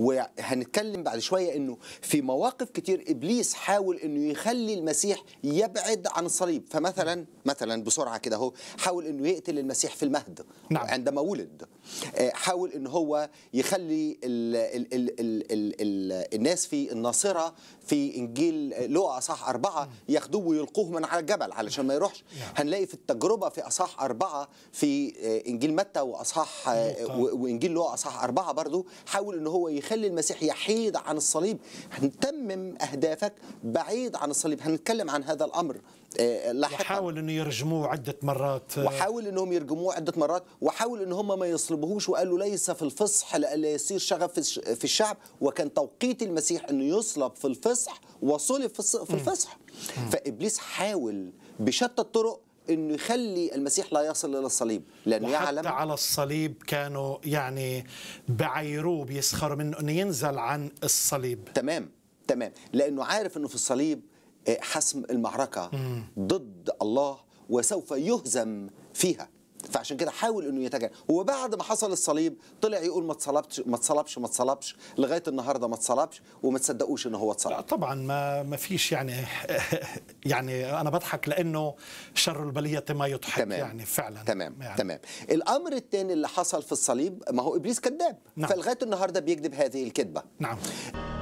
وهنتكلم بعد شويه انه في مواقف كتير ابليس حاول انه يخلي المسيح يبعد عن الصليب فمثلا مثلا بسرعه كده هو حاول انه يقتل المسيح في المهد نعم. عندما ولد آه، حاول ان هو يخلي ال ال ال الـ الـ الـ الناس في الناصره في انجيل آه، لوقا اصح اربعه ياخدوه ويلقوه من على الجبل علشان ما يروحش نعم. هنلاقي في التجربه في اصح اربعه في آه، انجيل متى واصح وانجيل لوقا اصح اربعه برضو حاول ان هو يخلي المسيح يحيد عن الصليب هنتمم اهدافك بعيد عن الصليب هنتكلم عن هذا الامر لاحقا وحاول انه يرجموه عده مرات وحاول انهم يرجموه عده مرات وحاول ان هم ما يصلوا يطلبهوش وقال له ليس في الفصح لئلا يصير شغف في الشعب وكان توقيت المسيح انه يصلب في الفصح وصلب في الفصح فابليس حاول بشتى الطرق انه يخلي المسيح لا يصل الى الصليب لانه يعلم على الصليب كانوا يعني بعيروه بيسخروا منه انه ينزل عن الصليب تمام تمام لانه عارف انه في الصليب آه، حسم المعركه ضد الله وسوف يهزم فيها فعشان كده حاول انه يتجنب وبعد ما حصل الصليب طلع يقول ما اتصلبش ما اتصلبش ما اتصلبش لغايه النهارده ما اتصلبش وما تصدقوش ان هو اتصلب طبعا ما ما فيش يعني يعني انا بضحك لانه شر البليه ما يضحك تمام. يعني فعلا تمام يعني. تمام الامر الثاني اللي حصل في الصليب ما هو ابليس كذاب نعم. فلغايه النهارده بيكذب هذه الكذبه نعم